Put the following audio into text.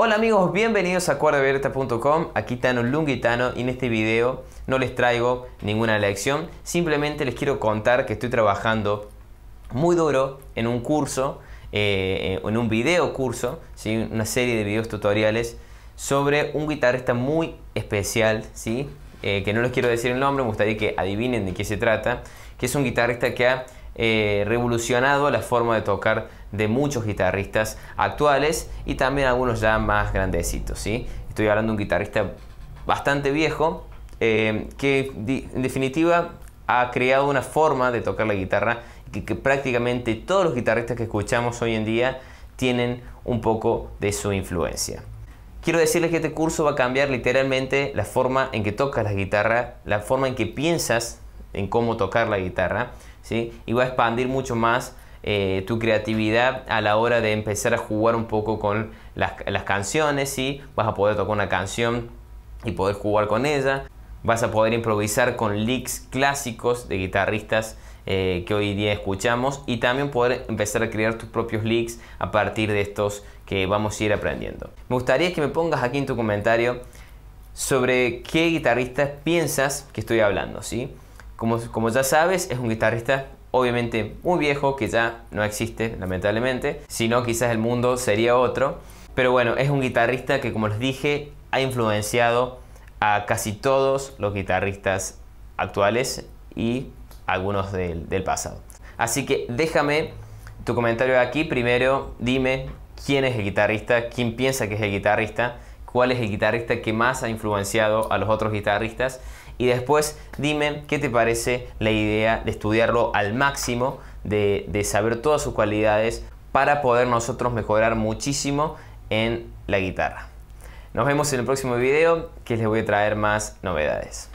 Hola amigos, bienvenidos a cuerdaabierta.com, aquí Tano Lunguitano y en este video no les traigo ninguna lección, simplemente les quiero contar que estoy trabajando muy duro en un curso, eh, en un video curso, ¿sí? una serie de videos tutoriales sobre un guitarrista muy especial, ¿sí? Eh, que no les quiero decir el nombre, me gustaría que adivinen de qué se trata, que es un guitarrista que ha eh, revolucionado la forma de tocar de muchos guitarristas actuales y también algunos ya más grandecitos. Estoy hablando de un guitarrista bastante viejo eh, que en definitiva ha creado una forma de tocar la guitarra que, que prácticamente todos los guitarristas que escuchamos hoy en día tienen un poco de su influencia. Quiero decirles que este curso va a cambiar literalmente la forma en que tocas la guitarra, la forma en que piensas en cómo tocar la guitarra y va a expandir mucho más eh, tu creatividad a la hora de empezar a jugar un poco con las, canciones, Vas a poder tocar una canción y poder jugar con ella. Vas a poder improvisar con leaks clásicos de guitarristas eh, que hoy día escuchamos y también poder empezar a crear tus propios leaks a partir de estos que vamos a ir aprendiendo. Me gustaría que me pongas aquí en tu comentario sobre qué guitarristas piensas que estoy hablando, ¿sí? Como, ya sabes, es un guitarrista obviamente muy viejo, que ya no existe, lamentablemente, sino quizás el mundo sería otro. Pero bueno, es un guitarrista que, como les dije, ha influenciado a casi todos los guitarristas actuales y algunos del, del pasado. Así que déjame tu comentario aquí. Primero, dime quién es el guitarrista, quién piensa que es el guitarrista, cuál es el guitarrista que más ha influenciado a los otros guitarristas y después dime qué te parece la idea de estudiarlo al máximo, de, de saber todas sus cualidades para poder nosotros mejorar muchísimo en la guitarra. Nos vemos en el próximo video que les voy a traer más novedades.